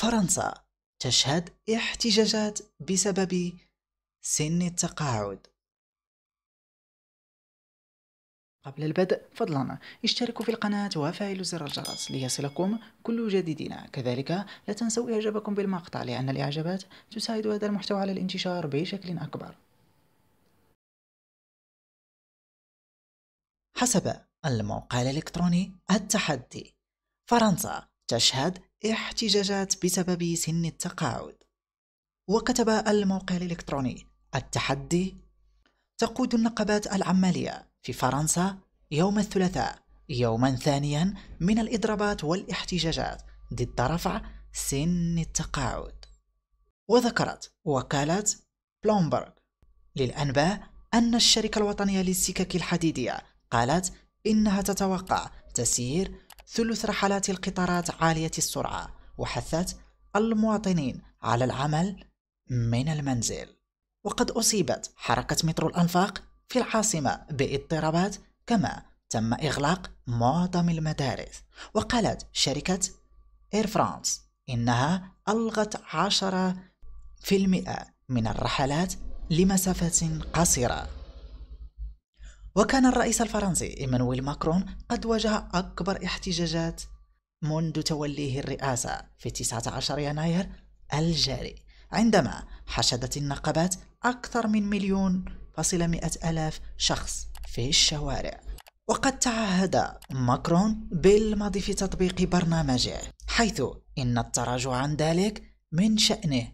فرنسا تشهد احتجاجات بسبب سن التقاعد قبل البدء فضلا اشتركوا في القناة وفعلوا زر الجرس ليصلكم كل جديدنا كذلك لا تنسوا إعجابكم بالمقطع لأن الإعجابات تساعد هذا المحتوى على الانتشار بشكل أكبر حسب الموقع الإلكتروني التحدي فرنسا تشهد احتجاجات بسبب سن التقاعد وكتب الموقع الإلكتروني التحدي تقود النقابات العمالية في فرنسا يوم الثلاثاء يوما ثانيا من الإضرابات والاحتجاجات ضد رفع سن التقاعد وذكرت وكالة بلومبرغ للأنباء أن الشركة الوطنية للسكك الحديدية قالت إنها تتوقع تسيير ثلث رحلات القطارات عالية السرعة وحثت المواطنين على العمل من المنزل وقد أصيبت حركة مترو الأنفاق في العاصمة باضطرابات كما تم إغلاق معظم المدارس وقالت شركة إير فرانس إنها ألغت 10% من الرحلات لمسافة قصيرة وكان الرئيس الفرنسي إيمانويل ماكرون قد واجه أكبر احتجاجات منذ توليه الرئاسة في 19 يناير الجاري عندما حشدت النقابات أكثر من مليون فاصل مئة ألاف شخص في الشوارع وقد تعهد ماكرون بالماضي في تطبيق برنامجه حيث إن التراجع عن ذلك من شأنه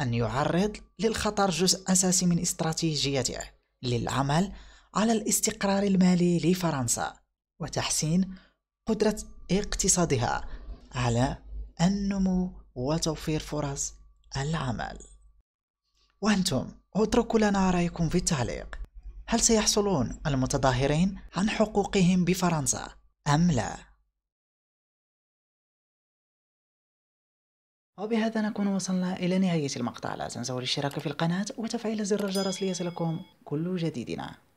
أن يعرض للخطر جزء أساسي من استراتيجيته للعمل على الاستقرار المالي لفرنسا وتحسين قدرة اقتصادها على النمو وتوفير فرص العمل وأنتم اتركوا لنا رأيكم في التعليق هل سيحصلون المتظاهرين عن حقوقهم بفرنسا أم لا؟ وبهذا نكون وصلنا إلى نهاية المقطع لا تنسوا الاشتراك في القناة وتفعيل زر الجرس ليصلكم كل جديدنا